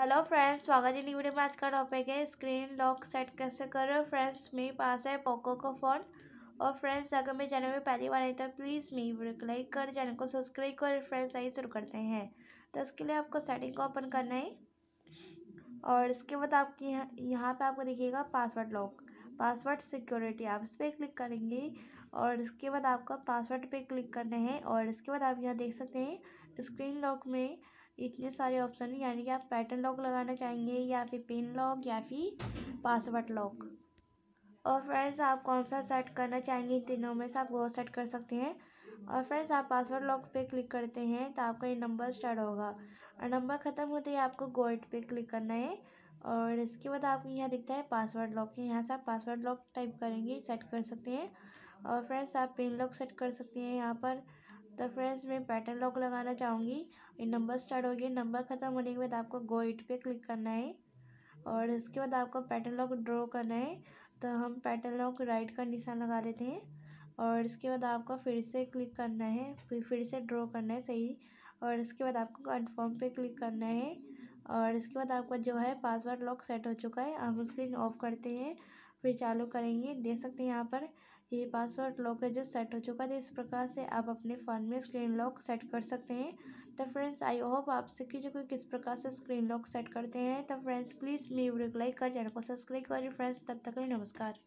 hello friends स्वागत है video में आज का टॉपिक है स्क्रीन लॉक सेट कैसे करो फ्रेंड्स मेरे पास है पोको का फ़ोन और फ्रेंड्स अगर मेरे चैनल में पहली बार आई तो प्लीज़ मेरी वीडियो को लाइक कर चैनल को सब्सक्राइब कर फ्रेंड्स आई शुरू करते हैं तो इसके लिए आपको सेटिंग को ओपन करना है और इसके बाद आपकी यहाँ यहाँ पर आपको देखिएगा पासवर्ड लॉक पासवर्ड सिक्योरिटी आप इस पर क्लिक करेंगे और इसके बाद आपका पासवर्ड पर क्लिक करना है और इसके बाद आप यहाँ देख सकते हैं स्क्रीन लॉक में इतने सारे ऑप्शन हैं यानी कि आप पैटर्न लॉक लगाना चाहेंगे या फिर पिन लॉक या फिर पासवर्ड लॉक और फ्रेंड्स आप कौन सा सेट करना चाहेंगे इन तीनों में से आप वो सेट कर सकते हैं और फ्रेंड्स आप पासवर्ड लॉक पे क्लिक करते हैं तो आपका ये नंबर स्टार्ट होगा और नंबर ख़त्म होते ही आपको गोल्ड पे क्लिक करना है और इसके बाद आपको यहाँ दिखता है पासवर्ड लॉक यहाँ से आप पासवर्ड लॉक टाइप करेंगे सेट कर सकते हैं और फ्रेंड्स आप पिन लॉक सेट कर सकते हैं यहाँ पर तो फ्रेंड्स मैं पैटर्न लॉक लगाना चाहूँगी नंबर स्टार्ट हो गया नंबर ख़त्म होने के बाद आपको गो इट पे क्लिक करना है और इसके बाद आपको पैटर्न लॉक ड्रॉ करना है तो हम पैटर्न लॉक राइट का निशान लगा लेते हैं और इसके बाद आपको फिर से क्लिक करना है फिर फिर से ड्रॉ करना है सही और इसके बाद आपको कन्फर्म पर क्लिक करना है और इसके बाद आपका जो है पासवर्ड लॉक सेट हो चुका है हम स्क्रीन ऑफ करते हैं फिर चालू करेंगे देख सकते हैं यहाँ पर ये पासवर्ड लॉक है जो सेट हो चुका है तो इस प्रकार से आप अपने फ़ोन में स्क्रीन लॉक सेट कर सकते हैं तो फ्रेंड्स आई होप आप सीखी जो किस प्रकार से स्क्रीन लॉक सेट करते हैं तो फ्रेंड्स प्लीज़ मेरी वीडियो को लाइक कर चैनल को सब्सक्राइब करें फ्रेंड्स तब तक नमस्कार